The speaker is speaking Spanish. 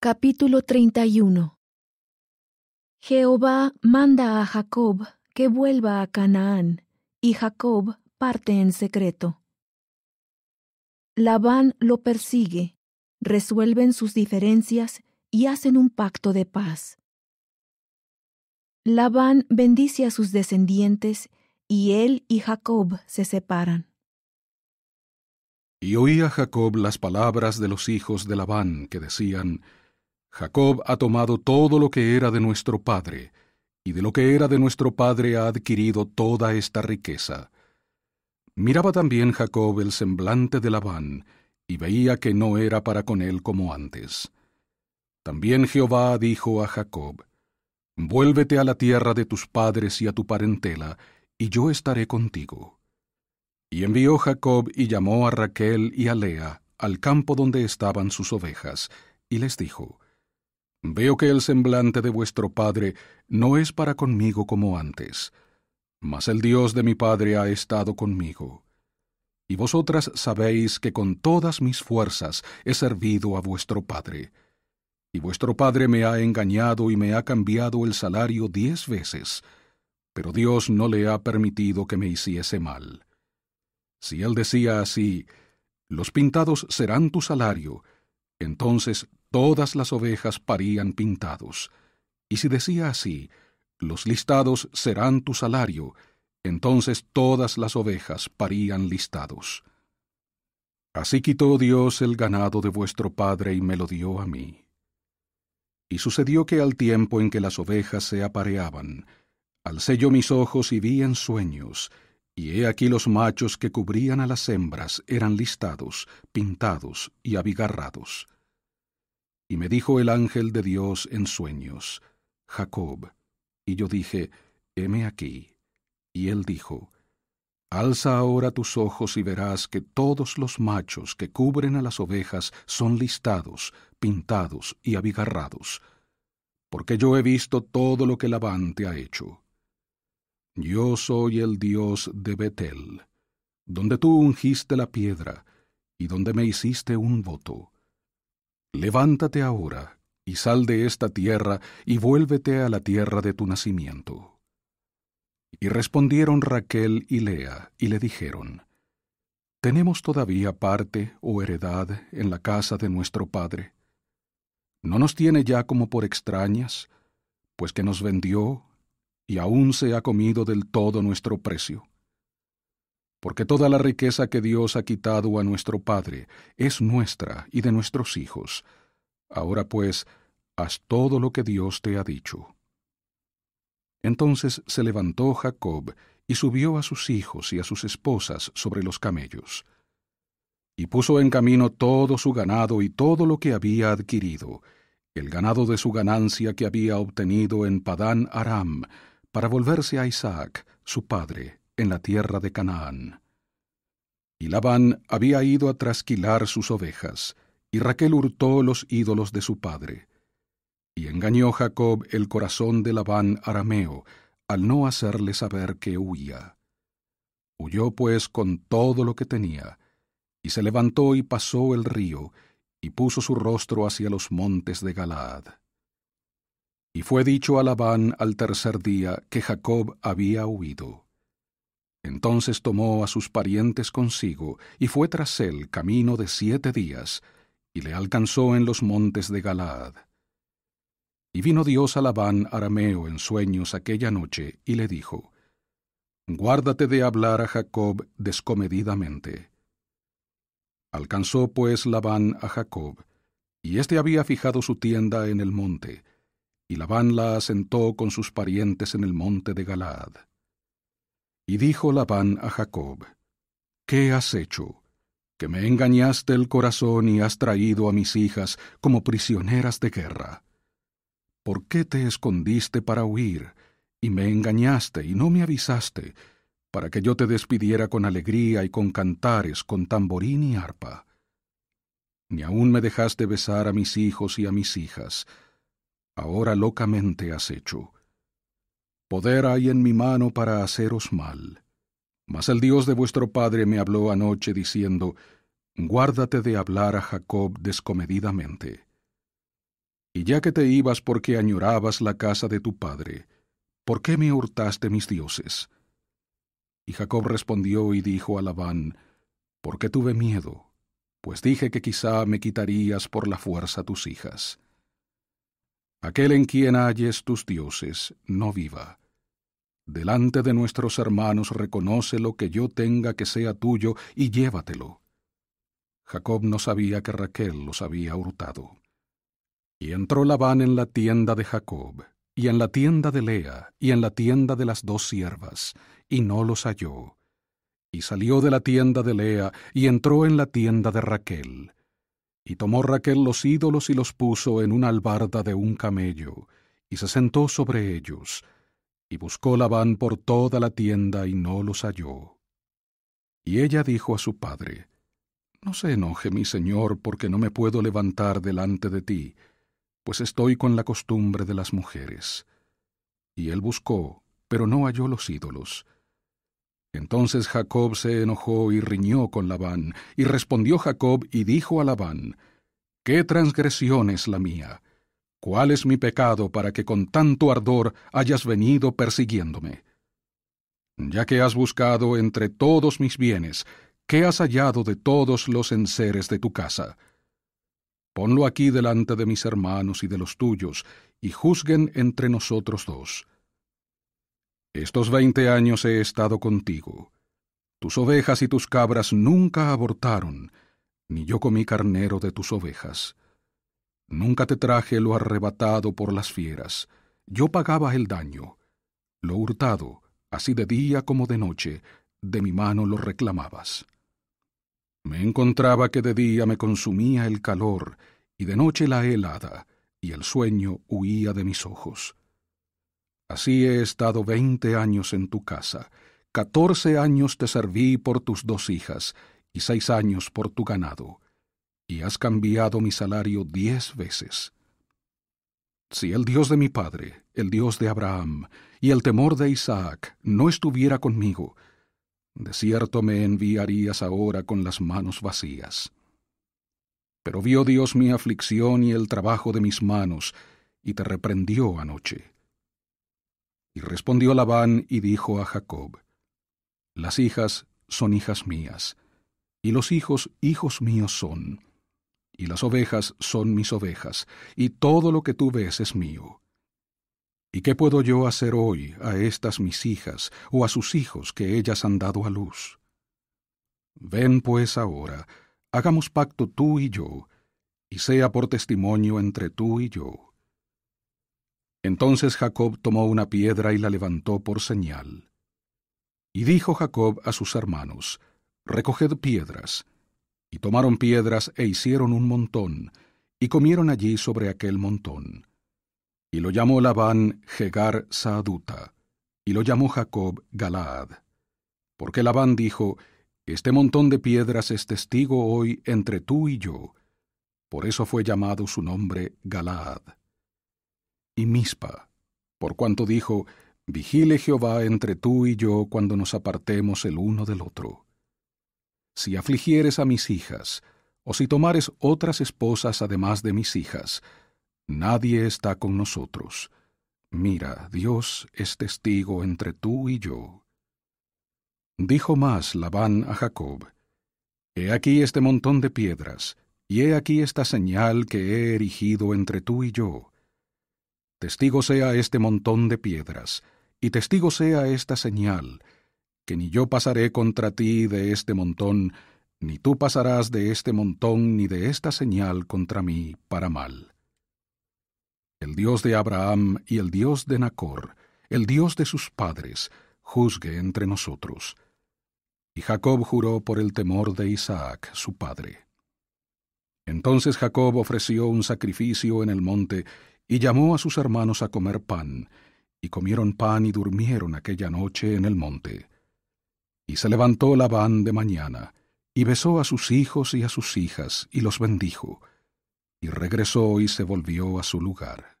Capítulo 31 Jehová manda a Jacob que vuelva a Canaán, y Jacob parte en secreto. Labán lo persigue, resuelven sus diferencias y hacen un pacto de paz. Labán bendice a sus descendientes, y él y Jacob se separan. Y oía Jacob las palabras de los hijos de Labán que decían, Jacob ha tomado todo lo que era de nuestro padre, y de lo que era de nuestro padre ha adquirido toda esta riqueza. Miraba también Jacob el semblante de Labán, y veía que no era para con él como antes. También Jehová dijo a Jacob, Vuélvete a la tierra de tus padres y a tu parentela, y yo estaré contigo. Y envió Jacob y llamó a Raquel y a Lea al campo donde estaban sus ovejas, y les dijo, Veo que el semblante de vuestro Padre no es para conmigo como antes, mas el Dios de mi Padre ha estado conmigo. Y vosotras sabéis que con todas mis fuerzas he servido a vuestro Padre. Y vuestro Padre me ha engañado y me ha cambiado el salario diez veces, pero Dios no le ha permitido que me hiciese mal. Si él decía así, los pintados serán tu salario, entonces todas las ovejas parían pintados. Y si decía así, los listados serán tu salario, entonces todas las ovejas parían listados. Así quitó Dios el ganado de vuestro padre y me lo dio a mí. Y sucedió que al tiempo en que las ovejas se apareaban, alcé yo mis ojos y vi en sueños, y he aquí los machos que cubrían a las hembras eran listados, pintados y abigarrados. Y me dijo el ángel de Dios en sueños, Jacob. Y yo dije, heme aquí. Y él dijo, Alza ahora tus ojos y verás que todos los machos que cubren a las ovejas son listados, pintados y abigarrados, porque yo he visto todo lo que Labán te ha hecho. Yo soy el Dios de Betel, donde tú ungiste la piedra y donde me hiciste un voto Levántate ahora, y sal de esta tierra, y vuélvete a la tierra de tu nacimiento. Y respondieron Raquel y Lea, y le dijeron, ¿Tenemos todavía parte o heredad en la casa de nuestro Padre? ¿No nos tiene ya como por extrañas, pues que nos vendió, y aún se ha comido del todo nuestro precio? porque toda la riqueza que Dios ha quitado a nuestro Padre es nuestra y de nuestros hijos. Ahora pues, haz todo lo que Dios te ha dicho. Entonces se levantó Jacob y subió a sus hijos y a sus esposas sobre los camellos, y puso en camino todo su ganado y todo lo que había adquirido, el ganado de su ganancia que había obtenido en Padán Aram, para volverse a Isaac, su padre, en la tierra de Canaán. Y Labán había ido a trasquilar sus ovejas, y Raquel hurtó los ídolos de su padre. Y engañó Jacob el corazón de Labán arameo, al no hacerle saber que huía. Huyó pues con todo lo que tenía, y se levantó y pasó el río, y puso su rostro hacia los montes de Galaad. Y fue dicho a Labán al tercer día que Jacob había huido. Entonces tomó a sus parientes consigo y fue tras él camino de siete días, y le alcanzó en los montes de Galaad. Y vino Dios a Labán arameo en sueños aquella noche y le dijo, Guárdate de hablar a Jacob descomedidamente. Alcanzó pues Labán a Jacob, y éste había fijado su tienda en el monte, y Labán la asentó con sus parientes en el monte de Galaad. Y dijo Labán a Jacob, ¿Qué has hecho? Que me engañaste el corazón y has traído a mis hijas como prisioneras de guerra. ¿Por qué te escondiste para huir, y me engañaste y no me avisaste, para que yo te despidiera con alegría y con cantares, con tamborín y arpa? Ni aún me dejaste besar a mis hijos y a mis hijas. Ahora locamente has hecho. Poder hay en mi mano para haceros mal. Mas el Dios de vuestro Padre me habló anoche diciendo, Guárdate de hablar a Jacob descomedidamente. Y ya que te ibas porque añorabas la casa de tu Padre, ¿por qué me hurtaste mis dioses? Y Jacob respondió y dijo a Labán, Porque tuve miedo, pues dije que quizá me quitarías por la fuerza tus hijas aquel en quien halles tus dioses, no viva. Delante de nuestros hermanos reconoce lo que yo tenga que sea tuyo y llévatelo. Jacob no sabía que Raquel los había hurtado. Y entró Labán en la tienda de Jacob, y en la tienda de Lea, y en la tienda de las dos siervas, y no los halló. Y salió de la tienda de Lea, y entró en la tienda de Raquel, y tomó Raquel los ídolos y los puso en una albarda de un camello, y se sentó sobre ellos, y buscó Labán por toda la tienda y no los halló. Y ella dijo a su padre, No se enoje mi señor, porque no me puedo levantar delante de ti, pues estoy con la costumbre de las mujeres. Y él buscó, pero no halló los ídolos, entonces Jacob se enojó y riñó con Labán, y respondió Jacob y dijo a Labán, ¿Qué transgresión es la mía? ¿Cuál es mi pecado para que con tanto ardor hayas venido persiguiéndome? Ya que has buscado entre todos mis bienes, ¿qué has hallado de todos los enseres de tu casa? Ponlo aquí delante de mis hermanos y de los tuyos, y juzguen entre nosotros dos. Estos veinte años he estado contigo. Tus ovejas y tus cabras nunca abortaron, ni yo comí carnero de tus ovejas. Nunca te traje lo arrebatado por las fieras. Yo pagaba el daño. Lo hurtado, así de día como de noche, de mi mano lo reclamabas. Me encontraba que de día me consumía el calor, y de noche la helada, y el sueño huía de mis ojos. Así he estado veinte años en tu casa, catorce años te serví por tus dos hijas, y seis años por tu ganado, y has cambiado mi salario diez veces. Si el Dios de mi padre, el Dios de Abraham, y el temor de Isaac no estuviera conmigo, de cierto me enviarías ahora con las manos vacías. Pero vio Dios mi aflicción y el trabajo de mis manos, y te reprendió anoche. Y respondió Labán y dijo a Jacob, Las hijas son hijas mías, y los hijos hijos míos son, y las ovejas son mis ovejas, y todo lo que tú ves es mío. ¿Y qué puedo yo hacer hoy a estas mis hijas o a sus hijos que ellas han dado a luz? Ven pues ahora, hagamos pacto tú y yo, y sea por testimonio entre tú y yo entonces Jacob tomó una piedra y la levantó por señal. Y dijo Jacob a sus hermanos, Recoged piedras. Y tomaron piedras e hicieron un montón, y comieron allí sobre aquel montón. Y lo llamó Labán Jegar Saaduta, y lo llamó Jacob Galaad. Porque Labán dijo, Este montón de piedras es testigo hoy entre tú y yo. Por eso fue llamado su nombre Galaad y Mispa, por cuanto dijo, Vigile Jehová entre tú y yo cuando nos apartemos el uno del otro. Si afligieres a mis hijas, o si tomares otras esposas además de mis hijas, nadie está con nosotros. Mira, Dios es testigo entre tú y yo. Dijo más Labán a Jacob, He aquí este montón de piedras, y he aquí esta señal que he erigido entre tú y yo, Testigo sea este montón de piedras, y testigo sea esta señal, que ni yo pasaré contra ti de este montón, ni tú pasarás de este montón ni de esta señal contra mí para mal. El Dios de Abraham y el Dios de Nacor, el Dios de sus padres, juzgue entre nosotros. Y Jacob juró por el temor de Isaac, su padre. Entonces Jacob ofreció un sacrificio en el monte, y llamó a sus hermanos a comer pan, y comieron pan y durmieron aquella noche en el monte. Y se levantó Labán de mañana, y besó a sus hijos y a sus hijas, y los bendijo, y regresó y se volvió a su lugar.